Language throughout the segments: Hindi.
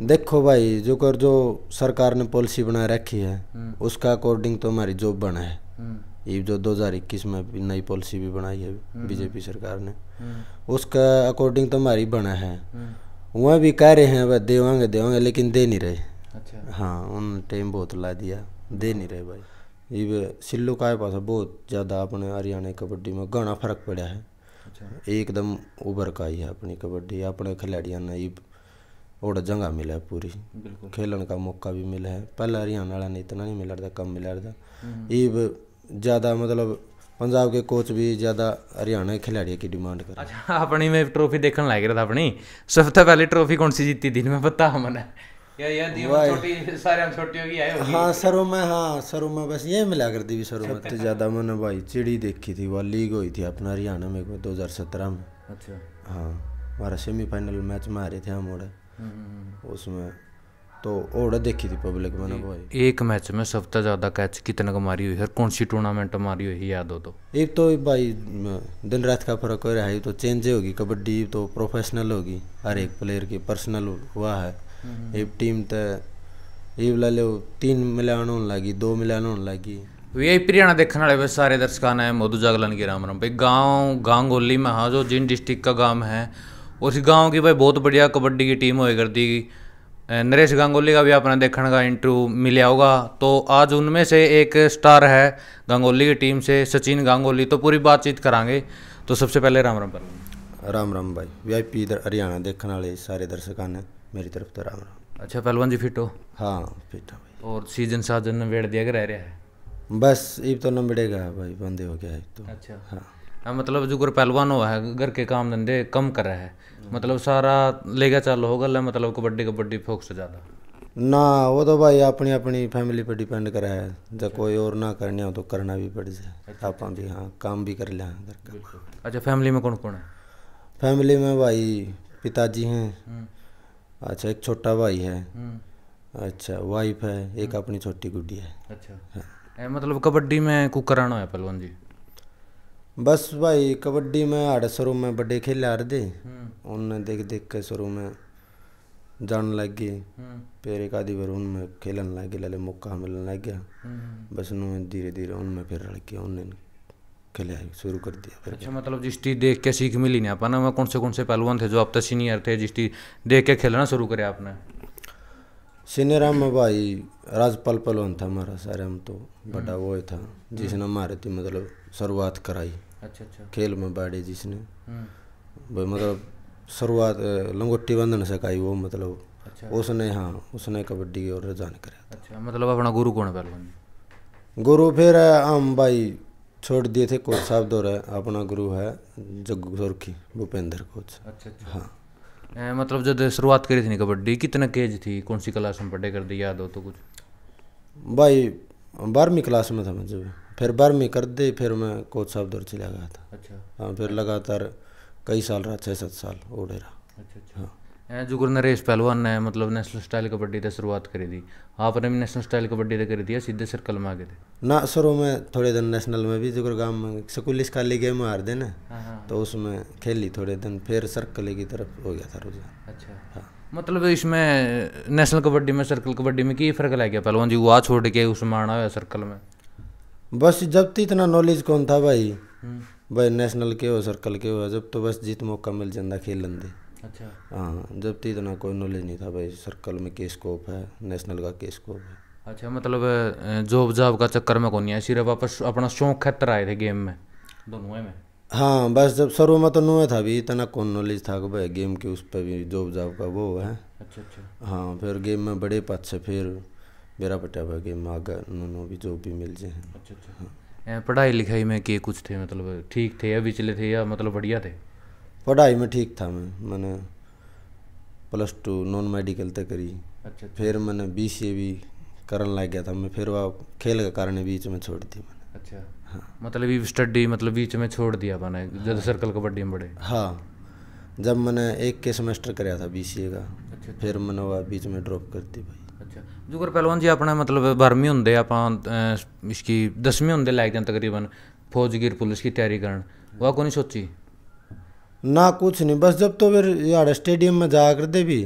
देखो भाई जो कर जो सरकार ने पॉलिसी बना रखी है हम्म। उसका अकॉर्डिंग तो हमारी जॉब बना है हम्म। ये जो 2021 में नई पॉलिसी भी बनाई है हम्म। बीजेपी सरकार ने उसका अकॉर्डिंग तो हमारी बना है वह भी कह रहे हैं भाई देवांगे देवांगे लेकिन दे नहीं रहे अच्छा हाँ उन टाइम बहुत ला दिया दे नहीं रहे भाई ये सिल्लू का पास बहुत ज़्यादा अपने हरियाणा कबड्डी में घना फर्क पड़ा है अच्छा। एकदम उभर का ही है अपनी कबड्डी अपने खिलाड़ियों ने और जगह मिले पूरी खेलन का मौका भी मिले है पहले हरियाणा वाला ने इतना नहीं मिला कम मिला रहा ईब हम्म। ज़्यादा मतलब पंजाब के कोच भी ज़्यादा हरियाणा खिलाड़ियों की डिमांड कर अच्छा अपनी में ट्रॉफी देखने लग रहा था अपनी सबसे पहले ट्रॉफी कौन सी जीती थी मैं पता मैंने या या छोटी हाँ में हाँ में बस ये मिला कर दी में तो ज़्यादा मैंने भाई चिड़ी देखी थी लीग हुई थी अपना हरियाणा में दो हज़ार सत्रह में अच्छा हाँ हमारा सेमीफाइनल मैच में थे हम हम्म। उसमें तो ओड़ा देखी थी पब्लिक मैंने भाई एक मैच में सबसे ज़्यादा कैच कितने का मारी हुई है कौन सी टूर्नामेंट मारी हुई याद हो तो एक तो भाई दिन रात का फर्क हो रहा है तो चेंज होगी कबड्डी तो प्रोफेशनल होगी हर एक प्लेयर की पर्सनल हुआ है हम्म। एक टीम तो ये वाला लो तीन मिलान होने लगी दो मिलान होने लगी वी हरियाणा देखने वाले सारे दर्शकान है मधु जागलन की राम राम भाई गाँव गांगोली में हाँ जो जिन डिस्ट्रिक्ट का गाँव है उस गांव की भाई बहुत बढ़िया कबड्डी की टीम होया करती नरेश गांगोली का भी आपने देखने का इंटरव्यू मिल होगा तो आज उनमें से एक स्टार है गांगोली की टीम से सचिन गांगोली तो पूरी बातचीत करांगे तो सबसे पहले राम राम पहलवान राम राम भाई वी आई पी हरियाणा देखने वाले सारे दर्शकों ने मेरी तरफ तो राम राम अच्छा पहलवान जी फिट हो हाँ फिट हो भाई और सीजन साजन में वेट दिया के रह रहा है बस इब तो न भाई बंदे हो गया तो अच्छा हाँ हाँ, मतलब जो पहलवान हो है घर के काम धंधे कम कर रहा है मतलब सारा लेगा चाल हो गल मतलब कबड्डी कबड्डी फोकस ज़्यादा ना वो तो भाई अपनी अपनी फैमिली पे डिपेंड करा है जब अच्छा। कोई और ना करने हो तो करना भी पड़ जाए अच्छा, आप अच्छा। भी हाँ काम भी कर लिया घर का अच्छा फैमिली में कौन कौन है फैमिली में भाई पिताजी हैं हम्म। अच्छा एक छोटा भाई है हम्म। अच्छा वाइफ है एक हम्म। अपनी छोटी गुड्डी है अच्छा हाँ। मतलब कबड्डी में कुक कराना है पहलवान जी बस भाई कबड्डी में हर शुरू में बड़े खेले हार दे हम्म। उनने देख देख के शुरू में जान लग गए हम्म। फिर एक आधी बार उनमें खेलन लग गए लले मौका मिलने लग गया हम्म। बस उन्होंने धीरे धीरे उनमें फिर लड़ गया उन्होंने खेला शुरू कर दिया अच्छा मतलब जिस चीज देख के सीख मिली नहीं आपने कौन से कौन से पहलवान थे जो आप तक सीनियर थे जिस चीज देख के खेलना शुरू करे आपने सीनियर में भाई राजपाल पलवन था हमारा सारे हम तो बड़ा हम्म। वो था जिसने हमारे थी मतलब शुरुआत कराई अच्छा अच्छा खेल में बाड़े जिसने हम्म। भाई मतलब शुरुआत लंगोटी बंधन से कही वो मतलब अच्छा। उसने हाँ उसने कबड्डी और रुझान कर अच्छा मतलब अपना गुरु कौन पहलवान गुरु फिर हम भाई छोड़ दिए थे कोच साहब दो अपना गुरु है जग सुरखी भूपेंद्र कोच अच्छा अच्छा हाँ मतलब जब शुरुआत करी थी नहीं कबड्डी कितना केज थी कौन सी क्लास में पढ़े कर दी याद हो तो कुछ भाई बारहवीं क्लास में था मुझे फिर बारहवीं कर दे फिर मैं कोच साहब दौर चला गया था अच्छा हाँ फिर लगातार कई साल रहा छः सात साल ओढ़े रहा अच्छा अच्छा हाँ हैं नरेश पहलवान ने मतलब नेशनल स्टाइल कबड्डी से शुरुआत करी थी आपने भी नेशनल स्टाइल कबड्डी से करी थी सीधे सर्कल में आ गए थे ना शुरू में थोड़े दिन नेशनल में भी जुगर गांव में स्कूल खाली गेम हार दे ना हाँ, हाँ। तो उसमें खेली थोड़े दिन फिर सर्कल की तरफ हो गया था रुझान अच्छा हाँ मतलब इसमें नेशनल कबड्डी में सर्कल कबड्डी में की फ़र्क लग गया पहलवान जी वहाँ छोड़ के उसमें आना हुआ सर्कल में बस जब तो इतना नॉलेज कौन था भाई हम्म। भाई नेशनल के हो सर्कल के हो जब तो बस जीत मौका मिल जाता खेलन दे अच्छा हाँ जब जबकि तो इतना कोई नॉलेज नहीं था भाई सर्कल में के स्कोप है नेशनल का के स्कोप है अच्छा मतलब जॉब जॉब का चक्कर में कौन है सिर्फ वापस अपना शौक खतर आए थे गेम में दोनों में हाँ बस जब शुरू में तो नुए था भी इतना कौन नॉलेज था कि भाई गेम के उस पर भी जॉब जॉब का वो है अच्छा अच्छा हाँ फिर गेम में बड़े पद से फिर मेरा पटा भाई गेम में आगे उन्होंने भी जॉब भी मिल जाए अच्छा अच्छा हाँ। पढ़ाई लिखाई में के कुछ थे मतलब ठीक थे या विचले थे या मतलब बढ़िया थे पढ़ाई में ठीक था मैं मैंने प्लस टू नॉन मेडिकल तक करी अच्छा, अच्छा। फिर मैंने बी सी ए भी करन लग गया था मैं फिर वह खेल के कारण बीच में छोड़ दी मैंने अच्छा हाँ मतलब स्टडी मतलब बीच में छोड़ दिया मैंने जब सर्कल हाँ। कबड्डी में बढ़े हाँ जब मैंने एक के सेमेस्टर कराया था बी सी ए का अच्छा, अच्छा, फिर मैंने वह बीच में ड्रॉप कर दी भाई अच्छा जुगर पहलवान जी अपना मतलब बारहवीं होंगे आप इसकी दसवीं होंगे लायक तकरीबन फौजगिर पुलिस की तैयारी करन हाँ। वह कौन सोची ना कुछ नहीं बस जब तो फिर यार स्टेडियम में जा कर दे भी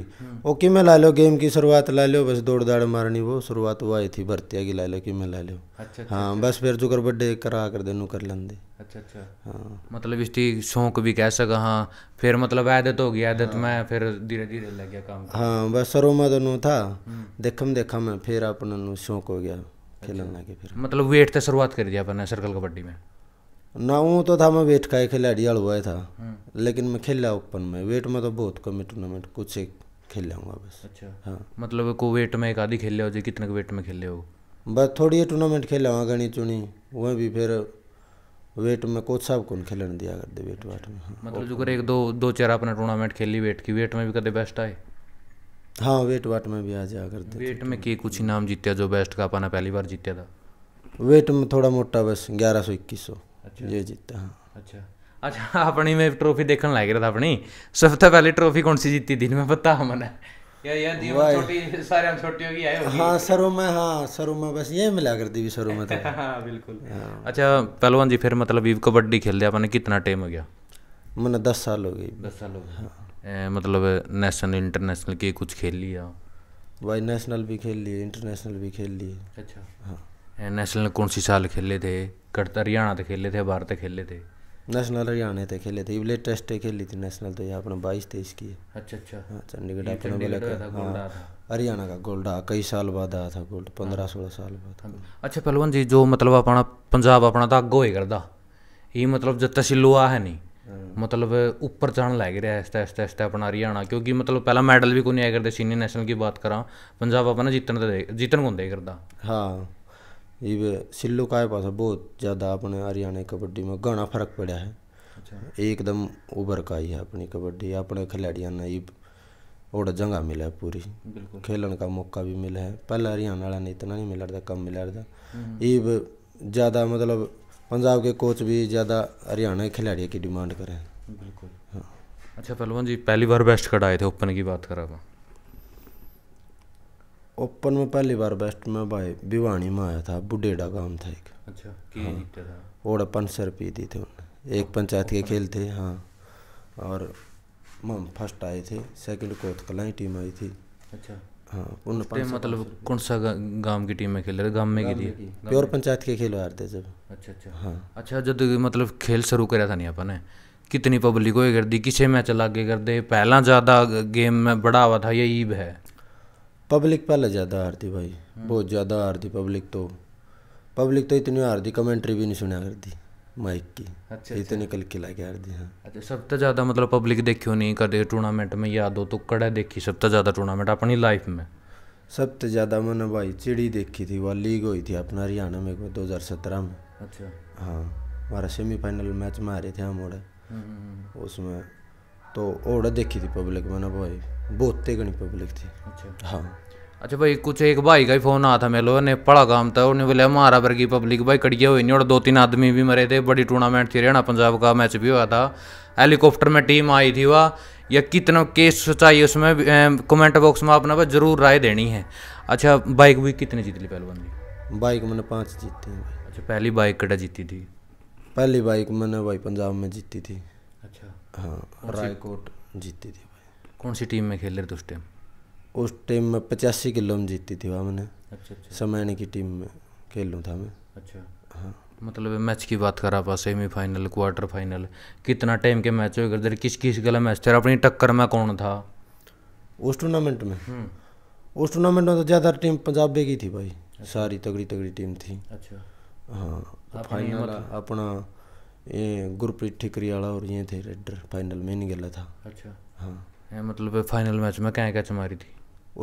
वो कि मैं ला लो गेम की शुरुआत ला लो बस दौड़ दाड़ मारनी वो शुरुआत वो आई थी भर्तिया की ला लो कि मैं ला लो अच्छा, अच्छा हाँ अच्छा, बस फिर जुकर बड्डे करा कर देनु कर लें अच्छा अच्छा हाँ मतलब इसकी शौक भी कह सका हाँ फिर मतलब आदत हो गई आदत हाँ। में फिर धीरे धीरे लग गया काम हाँ बस सरो तो हम्म। में तो था देखम देखा मैं फिर अपन शौक हो गया अच्छा। खेलने लगे फिर मतलब वेट तो शुरुआत कर दिया अपन सर्कल कबड्डी में ना वो तो था मैं वेट का ही खिलाड़ी हुआ था हाँ। लेकिन मैं खेल रहा ओपन में वेट में तो बहुत कम टूर्नामेंट कुछ एक खेल लूँगा बस अच्छा हाँ मतलब को वेट में एक आधी खेल हो जी कितने वेट में खेले हो बस थोड़ी टूर्नामेंट खेल हुआ गणी चुनी वह भी फिर वेट में कोच साहब कौन खेलने दिया कर दे वेट अच्छा। वाट में हाँ। मतलब जो कर एक दो दो चार अपना टूर्नामेंट खेली वेट की वेट में भी कदे बेस्ट आए हाँ वेट वाट में भी आ जाया करते वेट में के कुछ इनाम जीतया जो बेस्ट का अपना पहली बार जीतया था वेट में थोड़ा मोटा बस ग्यारह सौ इक्कीस सौ ਅੱਛਾ ਇਹ ਜਿੱਤਾ ਅੱਛਾ ਅੱਛਾ ਆਪਣੀ ਮੈਂ ਟਰੋਫੀ ਦੇਖਣ ਲੱਗ ਰਿਹਾ ਤਾਂ ਆਪਣੀ ਸਭ ਤੋਂ ਪਹਿਲੇ ਟਰੋਫੀ ਕੌਣ ਸੀ ਜਿੱਤੀ ਦਿਨ ਮੈਂ ਪਤਾ ਹਮਨ यार यार सारे हम छोटी होगी आए हाँ सरों में हाँ सरों में बस ये मिला करती भी सरों में तो हाँ बिल्कुल हाँ। अच्छा पहलवान जी फिर मतलब ये कबड्डी दिया अपने कितना टाइम हो गया मैंने दस साल हो गई दस साल हो गए हाँ। मतलब नेशनल इंटरनेशनल के कुछ खेल लिया भाई नेशनल भी खेल लिए इंटरनेशनल भी खेल लिए अच्छा हाँ नेशनल कौन सी साल खेले थे ਕ੍ਰਿਕਟ ਤਾਂ ਹਰਿਆਣਾ ਤੇ ਖੇਲੇ ਤੇ ਭਾਰਤ ਤੇ ਖੇਲੇ ਤੇ ਨੈਸ਼ਨਲ ਹਰਿਆਣਾ ਤੇ ਖੇਲੇ ਤੇ ਇਹ ਲੇਟੈਸਟ ਤੇ ਖੇਲੀ ਤੇ ਨੈਸ਼ਨਲ ਤੇ ਆਪਣਾ 22 23 ਕੀ ਅੱਛਾ ਅੱਛਾ ਹਾਂ ਚੰਡੀਗੜ੍ਹ ਆਪਣਾ ਬਲੇ ਕਰਦਾ ਹਰਿਆਣਾ ਦਾ ਗੋਲਡਾ ਕਈ ਸਾਲ ਬਾਅਦ ਆਇਆ ਥਾ ਗੋਲਡ 15 16 ਸਾਲ ਬਾਅਦ ਅੱਛਾ ਪਹਿਲਵਾਨ ਜੀ ਜੋ ਮਤਲਬ ਆਪਣਾ ਪੰਜਾਬ ਆਪਣਾ ਤਾਂ ਅੱਗੋ ਹੀ ਕਰਦਾ ਇਹ ਮਤਲਬ ਜਿੱਤ ਸਿੱਲੂਆ ਹੈ ਨਹੀਂ ਮਤਲਬ ਉੱਪਰ ਜਾਣ ਲੱਗ ਰਿਹਾ ਹੈ ਇਸ ਤੈਸ ਇਸ ਤੇ ਆਪਣਾ ਹਰਿਆਣਾ ਕਿਉਂਕਿ ਮਤਲਬ ਪਹਿਲਾ ਮੈਡਲ ਵੀ ਕੋਈ ਨਹੀਂ ਆਇਆ ਕਰਦੇ ਸੀਨੀਅਰ ਨੈਸ਼ਨਲ ਦੀ ਬਾਤ ਕਰਾਂ ਪੰਜਾਬ ਆਪਣਾ ਜਿੱਤਣ ਦੇ ਜਿੱਤਣ ਹੁੰਦੇ ਕਰਦਾ ਹਾਂ ये सिल्लू का पास बहुत ज़्यादा अपने हरियाणा कबड्डी में घना फर्क पड़ा है अच्छा। एकदम उभर का ही है अपनी कबड्डी अपने खिलाड़ियों ने ये और जगह मिला है पूरी खेलने का मौका भी मिला है पहले हरियाणा वाला ने इतना नहीं मिला था कम मिला था ये हम्म। ज़्यादा मतलब पंजाब के कोच भी ज़्यादा हरियाणा के खिलाड़ियों की डिमांड करें बिल्कुल हाँ अच्छा पहलवान जी पहली बार बेस्ट कट आए थे ओपन की बात करा ओपन में पहली बार बेस्ट में भाई भिवानी में आया था बुडेडा गांव था एक अच्छा हाँ, ओड़ा पाँच सौ दी थी उन्होंने एक पंचायत के खेल थे हाँ और मम फर्स्ट आए थे सेकंड कोतकलाई टीम आई थी अच्छा हाँ मतलब कौन सा गांव की टीम में खेल रहे गांव में की थी प्योर पंचायत के खेल रहे थे जब अच्छा अच्छा हाँ अच्छा जब मतलब खेल शुरू करा था नहीं अपन कितनी पब्लिक होए कर दी किसे मैच लागे कर दे पहला ज़्यादा गेम में बढ़ावा था ये ईब है पब्लिक पहले ज़्यादा आ थी भाई हम्म। बहुत ज़्यादा आ थी पब्लिक तो पब्लिक तो इतनी आ थी कमेंट्री भी नहीं सुना करती माइक की अच्छा ये कल तो अच्छा। निकल के ला के आ हाँ अच्छा सबसे तो ज़्यादा मतलब पब्लिक देखियो नहीं कदे टूर्नामेंट में याद हो तो कड़े देखी सबसे तो ज़्यादा टूर्नामेंट अपनी लाइफ में सबसे ज़्यादा मैंने भाई चिड़ी देखी थी वह लीग हुई थी अपना हरियाणा में दो हज़ार सत्रह में अच्छा हाँ हमारा सेमीफाइनल मैच में आ रहे थे हम उड़े हम्म, हम्म, उसमें तो ओड़ा देखी थी पब्लिक मैंने भाई बहुत तेगनी पब्लिक थी अच्छा हाँ अच्छा भाई कुछ एक भाई का ही फोन आया था मेरे ने पड़ा काम था उन्हें बोले हमारा वर्गी पब्लिक भाई कड़िया हुई नहीं और दो तीन आदमी भी मरे थे बड़ी टूर्नामेंट थी हरियाणा पंजाब का मैच भी हुआ था हेलीकॉप्टर में टीम आई थी वह या कितना केस चाहिए उसमें कमेंट बॉक्स में आपने जरूर राय देनी है अच्छा बाइक भी कितनी जीत ली पहलवान जी बाइक मैंने पाँच जीती अच्छा पहली बाइक कटा जीती थी पहली बाइक मैंने भाई पंजाब में जीती थी हाँ रायकोट जीती थी भाई कौन सी टीम में खेल रहे थे उस टाइम उस टाइम में पचासी किलो में जीती थी वहाँ मैंने अच्छा अच्छा समैन की टीम में खेल लूँ था मैं अच्छा हाँ मतलब मैच की बात करा पा सेमीफाइनल क्वार्टर फाइनल कितना टाइम के मैच हुए इधर किस किस गला मैच थे अपनी टक्कर में कौन था उस टूर्नामेंट में हम्म। उस टूर्नामेंट में तो ज़्यादा टीम पंजाबी की थी भाई अच्छा। सारी तगड़ी तगड़ी टीम थी अच्छा हाँ फाइनल मतलब अपना ये गुरप्रीत ठिकरी वाला और ये थे रेडर फाइनल में नहीं गला था अच्छा हाँ मतलब फाइनल मैच में क्या कैच मारी थी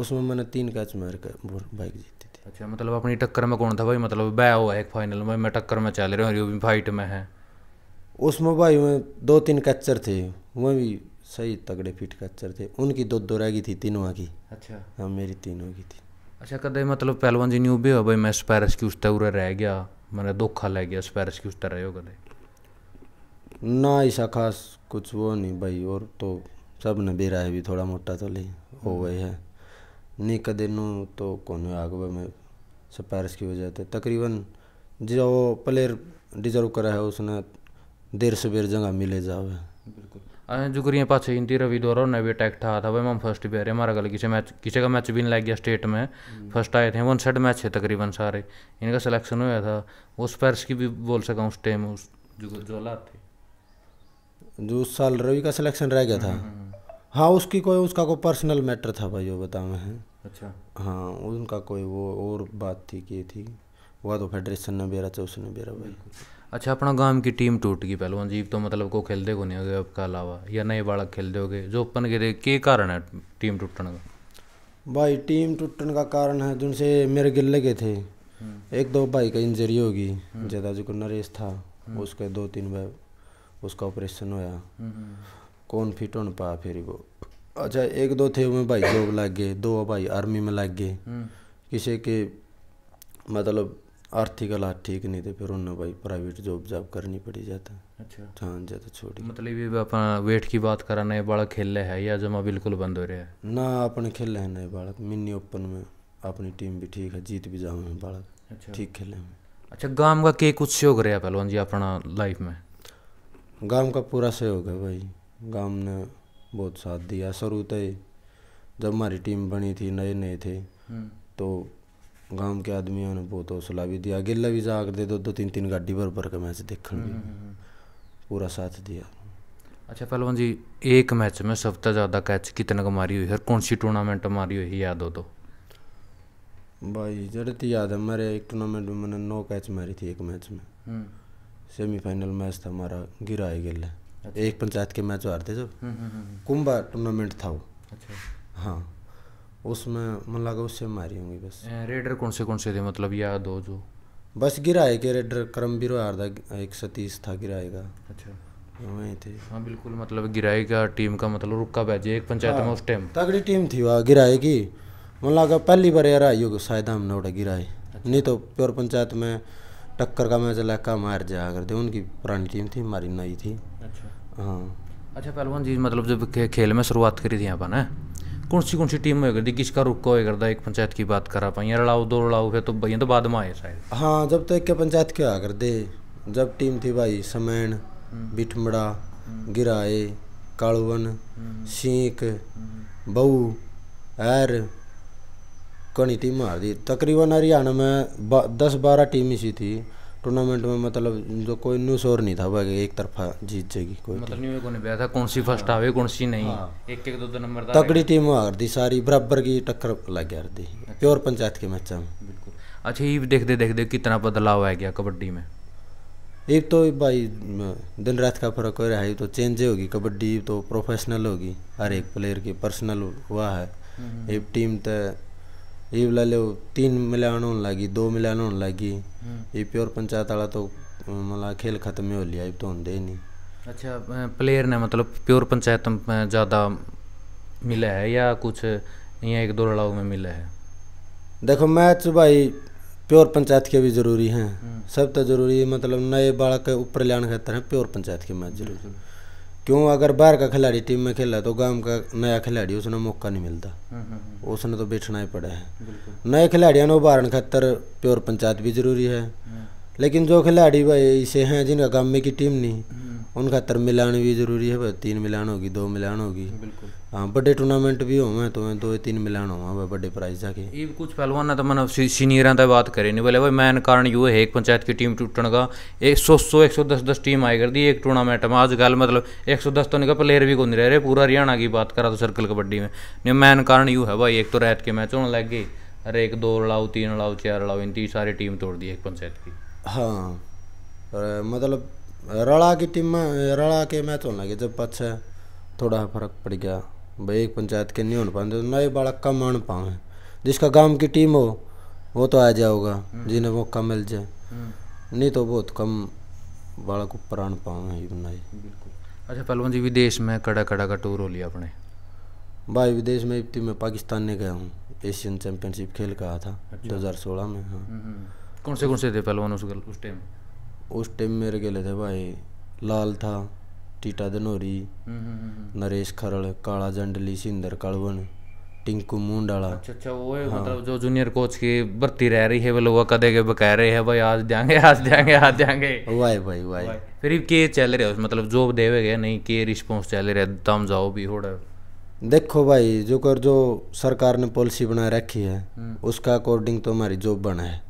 उसमें मैंने तीन कैच मार कर बाइक जीती थी अच्छा मतलब अपनी टक्कर में कौन था भाई मतलब बै हुआ है फाइनल में मैं टक्कर में चल रहा हूँ और फाइट में है उसमें भाई में दो तीन कैचर थे वह भी सही तगड़े फिट कैचर थे उनकी दो दो रह गई थी तीनों की अच्छा हाँ मेरी तीनों की थी अच्छा कद मतलब पहलवान जी न्यू भी हो भाई मैं स्पैरस की उस तरह रह गया मैंने धोखा लग गया स्पैरस की उस तरह रहे हो कदम ना ऐसा खास कुछ वो नहीं भाई और तो सब ने बेरा है भी थोड़ा मोटा तो ले हो हम्म। गई है नहीं कदे नू तो कौन आग में सिफारिश की वजह से तकरीबन जो प्लेयर डिजर्व करा है उसने देर से बेर जगह मिले जावे बिल्कुल जुगरिया पाछे हिंदी रवि दौरा ने भी अटैक था था भाई मैम फर्स्ट भी आ रहे हमारा गल किसी मैच किसी का मैच भी नहीं लग गया स्टेट में फर्स्ट हम्म। आए थे वन साइड मैच है तकरीबन सारे इनका सिलेक्शन हुआ था वो स्पर्श की भी बोल सका उस टाइम उस जो जोला थे जो उस साल रवि का सिलेक्शन रह गया था हम्म, हम्म, हम्म। हाँ उसकी कोई उसका कोई पर्सनल मैटर था भाई वो बताऊँ मैं अच्छा हाँ उनका कोई वो और बात थी कि थी वह तो फेडरेशन ने बेरा था उसने बेरा भाई अच्छा अपना गांव की टीम टूट गई पहलवान जीप तो मतलब को खेलते को नहीं हो गए आपका अलावा या नए बालक खेलते हो गए जो अपन के के कारण है टीम टूटने का भाई टीम टूटने का कारण है जिनसे मेरे गिल्ले के थे एक दो भाई का इंजरी होगी ज़्यादा जो नरेश था उसके दो तीन भाई उसका ऑपरेशन होया हम्म। कौन फिट होने पा फिर वो अच्छा एक दो थे उसमें भाई जॉब लग गए दो भाई आर्मी में लग गए हम्म। किसी के मतलब आर्थिक हालात ठीक नहीं थे फिर उन्होंने भाई प्राइवेट जॉब जॉब करनी पड़ी जाता अच्छा हाँ जाता छोड़ी मतलब ये अपना वेट की बात करा नहीं बालक खेल है या जमा बिल्कुल बंद हो रहा है ना अपने खेल रहे नए बालक मिनी ओपन में अपनी टीम भी ठीक है जीत भी जाऊँ बालक अच्छा ठीक खेले अच्छा गांव का के कुछ शौक रहा पहलवान जी अपना लाइफ में गांव का पूरा सहयोग है भाई गांव ने बहुत साथ दिया शुरू तय जब हमारी टीम बनी थी नए नए थे हम्म। तो गांव के आदमियों ने बहुत हौसला भी दिया गिल्ला भी जा कर दे दो दो तीन तीन गाड़ी भर भर के मैच देखने हम्म, भी हम्म, पूरा साथ दिया अच्छा पहलवान जी एक मैच में सबसे ज़्यादा कैच कितने का मारी हुई है कौन सी टूर्नामेंट मारी हुई याद हो तो भाई जड़ती याद है मेरे एक टूर्नामेंट में मैंने नौ कैच मारी थी एक मैच में सेमीफाइनल मैच था हमारा गिरा है गेल अच्छा। एक पंचायत के मैच हारते जब हम्म, हम्म, हम्म, कुंभा टूर्नामेंट था वो अच्छा। हाँ उसमें मन लगा उससे मारी होंगी बस रेडर कौन से कौन से थे मतलब या दो जो बस गिरा है कि रेडर करम करमवीर हार एक सतीश था गिराएगा अच्छा वहीं थे हाँ बिल्कुल मतलब गिराएगा टीम का मतलब रुका बैजे एक पंचायत में हाँ। उस टाइम तगड़ी टीम थी वह गिराएगी मन लगा पहली बार यार आई होगी शायद हमने उड़ा गिराए अच्छा। नहीं तो प्योर पंचायत में टक्कर का मैच लड़का मार जाया करते उनकी पुरानी टीम थी हमारी नई थी अच्छा। हाँ अच्छा पहलवान जी मतलब जब खेल में शुरुआत करी थी अपन कौन सी कौन सी टीम में करती किसका रुका हुआ करता एक पंचायत की बात करा पाई लड़ाओ दो लड़ाओ है तो भैया तो बाद में आए शायद हाँ जब तो एक पंचायत क्या करते जब टीम थी भाई समैन हम्म। बिठमड़ा हम्म। गिराए कालवन हम्म। सीख बहू एर कड़ी टीम हार दी तकरीबन हरियाणा में दस बारह टीम इसी थी टूर्नामेंट में मतलब जो कोई न्यू और नहीं था भाई एक तरफा जीत जाएगी कोई मतलब न्यू को नहीं था कौन सी फर्स्ट आवे कौन सी नहीं हाँ। एक एक दो दो नंबर तकड़ी टीम हार दी सारी बराबर की टक्कर लग गया दी अच्छा। प्योर पंचायत के मैच में बिल्कुल अच्छा ये देखते देखते कितना बदलाव आ गया कबड्डी में एक तो भाई दिन रात का फर्क हो रहा है तो चेंज होगी कबड्डी तो प्रोफेशनल होगी हर एक प्लेयर की पर्सनल हुआ है एक टीम हम्म। तो ये ಈ ಲೆವು तीन मिलान होने लगी दो मिलान होने लगी ये प्योर पंचायत वाला तो मतलब खेल खत्म ही हो लिया तो होते ही नहीं अच्छा प्लेयर ने मतलब प्योर पंचायत में ज़्यादा मिला है या कुछ यहाँ एक दो लड़ाऊ में मिला है देखो मैच भाई प्योर पंचायत के भी जरूरी हैं सब तो जरूरी है मतलब नए बाढ़ के ऊपर लाने खातर हैं प्योर पंचायत के मैच जरूरी क्यों अगर बाहर का खिलाड़ी टीम में खेला तो गांव का नया खिलाड़ी उसने मौका नहीं मिलता हम्म, हम्म, हम्म। उसने तो बैठना ही पड़ा है नए खिलाड़ियों ने उभारण खतर प्योर पंचायत भी जरूरी है लेकिन जो खिलाड़ी भाई इसे हैं जिनका गांव में की टीम नहीं उनका तर मिलान भी जरूरी है तीन मिलान होगी दो मिलान होगी हाँ बड़े टूर्नामेंट भी होंगे तो दो तीन मिलान होंगे बड़े प्राइजा के ये कुछ पहलवान तो मैंने सीनियर तक बात करे नहीं बोले भाई मैन कारण यू है एक पंचायत की टीम टूटने का एक सौ सौ एक सौ दस दस टीम आई कर दी एक टूर्नामेंट में आजकल मतलब एक सौ दस तो नहीं प्लेयर भी कौन रह रहे पूरा हरियाणा की बात करा तो सर्कल कबड्डी में नहीं मैन कारण यू है भाई एक तो रात के मैच होने लग गए अरे एक दो लड़ाओ तीन लड़ाओ चार लड़ाओ इन तीन सारी टीम तोड़ दी एक पंचायत की हाँ मतलब रड़ा की टीम में रड़ा के मैच होने लगे जब पाछे थोड़ा फर्क पड़ गया भाई एक पंचायत के नहीं हो पाते तो नए बालक कम आन पाए जिसका गांव की टीम हो वो तो आ जाओगा हम्म। जिन्हें मौका मिल जाए हम्म। नहीं तो बहुत कम बालक ऊपर आन पाए बनाई बिल्कुल अच्छा पहलवान जी विदेश में कड़ा कड़ा का टूर हो लिया अपने भाई विदेश में इफ्ती में पाकिस्तान ने गया हूँ एशियन चैंपियनशिप खेल कहा था अच्छा। दो हज़ार में हाँ हम्म, कौन से कौन से थे पहलवान उस टाइम उस टाइम मेरे गेले थे भाई लाल था टीटा धनोरी हम्म, हम्म, हम्म। नरेश खरल काला जंडली सिंदर कड़वन टिंकू मुंडाला अच्छा अच्छा वो है हाँ। मतलब जो जूनियर कोच की भर्ती रह रही है वो लोग कदे के कह रहे हैं भाई आज जाएंगे आज जाएंगे आज जाएंगे वाई भाई वाई फिर के चल रहा है मतलब जॉब देवेगा नहीं के रिस्पॉन्स चल रहा दम जाओ भी होड़ा देखो भाई जो कर जो सरकार ने पॉलिसी बना रखी है उसका अकॉर्डिंग तो हमारी जॉब बना है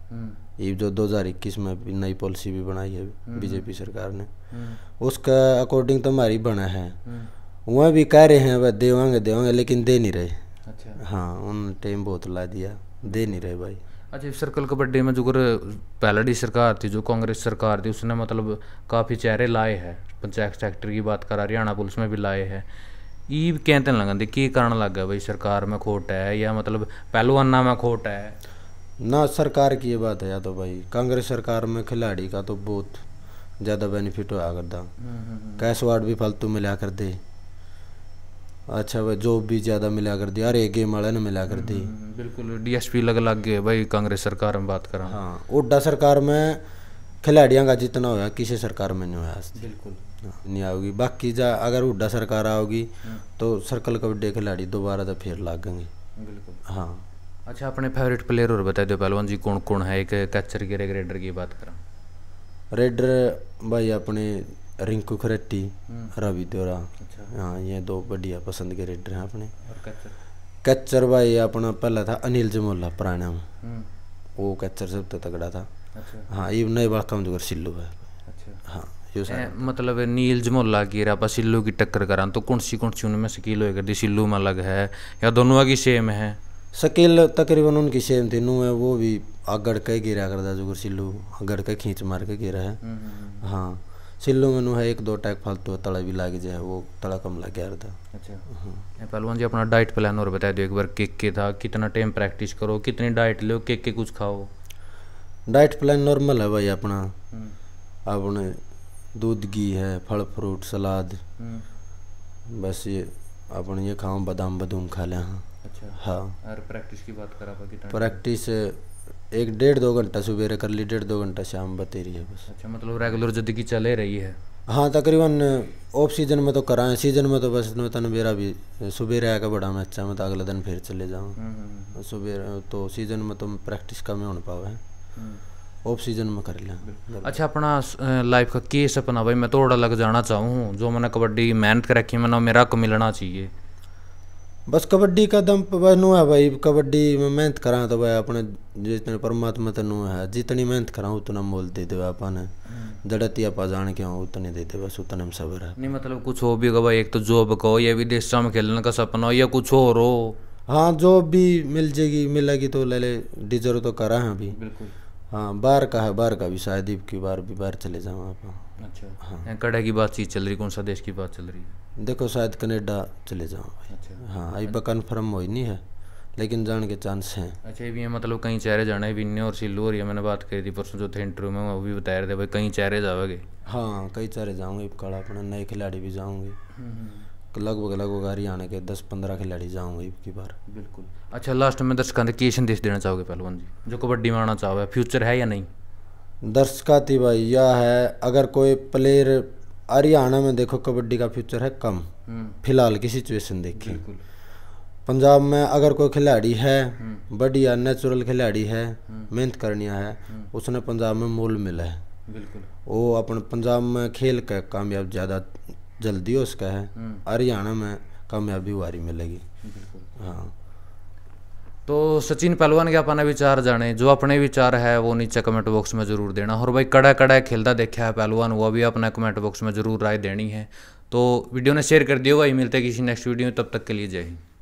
ये जो 2021 में नई पॉलिसी भी बनाई है हम्म। बीजेपी सरकार ने हम्म। उसका अकॉर्डिंग तो हमारी बना है हम्म। वह भी कह रहे हैं भाई देवांगे देवांगे लेकिन दे नहीं रहे अच्छा हाँ उन टाइम बहुत ला दिया दे नहीं रहे भाई अच्छा सर्कल कबड्डी में जो पहले डी सरकार थी जो कांग्रेस सरकार थी उसने मतलब काफ़ी चेहरे लाए हैं पंचायत सेक्टर की बात करा हरियाणा पुलिस में भी लाए हैं ये कहते लगन दे की कारण लग गया भाई सरकार में खोट है या मतलब पहलवाना में खोट है ना सरकार की ये बात है या तो भाई कांग्रेस सरकार में खिलाड़ी का तो बहुत ज़्यादा बेनिफिट हुआ करता कैश वार्ड भी फालतू मिला कर दे अच्छा भाई जॉब भी ज़्यादा मिला कर दी अरे एक गेम वाले ने मिला कर दी बिल्कुल डीएसपी लग लग गए भाई कांग्रेस सरकार में बात करा हाँ ओडा सरकार में खिलाड़ियों का जितना होया किसी सरकार में नहीं होया बिल्कुल हाँ, नहीं आओगी बाकी जा अगर हुड्डा सरकार आओगी हाँ। तो सर्कल कबड्डी खिलाड़ी दोबारा तो फिर लागेंगे बिल्कुल हाँ अच्छा अपने फेवरेट प्लेयर और बता दो पहलवान जी कौन कौन है एक कैचर के रेडर की बात करा रेडर भाई अपने रिंकू खरेटी हम्म। रवि दोरा अच्छा। हाँ ये दो बढ़िया पसंद के रेडर हैं अपने कैचर भाई अपना पहला था अनिल जमोला पुराना हम्म। वो कैचर सबसे तगड़ा था अच्छा। हाँ ये नए बाका में सिल्लू है अच्छा। हाँ ए, मतलब नील जमोला की रापा सिल्लू की टक्कर करा तो कौन सी कौन सी उनमें से किलो कर सिल्लू में अलग है या दोनों की सेम है शकील तकरीबन उनकी सेम थी नू है वो भी अगड़ के गिरा करता जुगर सिल्लू अगड़ के खींच मार के गिरा है हम्म, हम्म, हम्म। हाँ सिल्लू में नू है एक दो टैक फालतू है तड़ा भी लागे जाए वो तड़ा कम लग गया था अच्छा हाँ। पहलवान जी अपना डाइट प्लान और बता दो एक बार किक के था कितना टाइम प्रैक्टिस करो कितनी डाइट लो किक के कुछ खाओ डाइट प्लान नॉर्मल है भाई अपना अपने दूध घी है फल फ्रूट सलाद बस ये अपन ये खाओ बादाम बदूम खा लें हाँ अच्छा हाँ प्रैक्टिस की बात करा बाकी प्रैक्टिस एक डेढ़ दो घंटा सुबह कर ली डेढ़ दो घंटा शाम बतेरी है बस अच्छा मतलब रेगुलर जद चले रही है हाँ तकरीबन ऑफ सीजन में तो कराएं सीजन में तो बस तन मेरा भी सुबह आकर बड़ा मैं अच्छा मैं तो अगले दिन फिर चले जाऊँ हम्म, हम्म, हम्म, सुबह तो सीजन में तो प्रैक्टिस कम ही होने पावे ऑफ सीजन में कर लें अच्छा अपना लाइफ का केस अपना भाई मैं तो थोड़ा लग जाना चाहूँ जो मैंने कबड्डी मेहनत कर रखी मैंने मेरा को मिलना चाहिए बस कबड्डी का दम बस है भाई कबड्डी में मेहनत करा तो भाई अपने जितने परमात्मा तो नु है जितनी मेहनत करा उतना मोल दे हम्म। दे अपन जड़ती आपा जान के हो उतने दे दे बस उतने में सबर है नहीं मतलब कुछ हो भी भाई एक तो जॉब का या विदेशों में खेलने का सपना हो या कुछ और हो हाँ जॉब भी मिल जाएगी मिलेगी तो ले ले डिजर्व तो करा है अभी बिल्कुल हाँ बार का है बार का भी शाहदीप की बार भी बार चले जाओ आप अच्छा हाँ। कनाडा की बात चीज चल रही कौन सा देश की बात चल रही है देखो शायद कनाडा चले जाओ अच्छा हाँ अभी कन्फर्म तो हुई नहीं है लेकिन जान के चांस हैं अच्छा भी है मतलब कहीं चेहरे जाना है भी और सिल्लू और ये मैंने बात करी थी परसों जो थे इंटरव्यू में वो भी बता रहे थे भाई कहीं चेहरे जाओगे हाँ कई चेहरे जाऊँगे कड़ा अपना नए खिलाड़ी भी जाऊँगे हम्म, हम्म। लगभग लगभग हरियाणा के दस पंद्रह खिलाड़ी जाऊंगे की बार बिल्कुल अच्छा लास्ट में दर्शकों की संदेश देना चाहोगे पहलवान जी जो कबड्डी में आना चाहोगे फ्यूचर है या नहीं दर्शका थी भाई यह है अगर कोई प्लेयर हरियाणा में देखो कबड्डी का फ्यूचर है कम हम्म। फिलहाल की सिचुएशन देखी पंजाब में अगर कोई खिलाड़ी है हम्म। बढ़िया नेचुरल खिलाड़ी है हम्म। मेहनत करनी है उसने पंजाब में मोल मिला है बिल्कुल वो अपन पंजाब में खेल कर कामयाब ज़्यादा जल्दी उसका है हम्म। हरियाणा में कामयाबी वारी मिलेगी हाँ तो सचिन पहलवान के अपने विचार जाने जो अपने विचार है वो नीचे कमेंट बॉक्स में जरूर देना और भाई कड़ा कड़ा खेलता देखा है पहलवान वो भी अपना कमेंट बॉक्स में जरूर राय देनी है तो वीडियो ने शेयर कर दियो भाई मिलते किसी नेक्स्ट वीडियो तब तक के लिए जय हिंद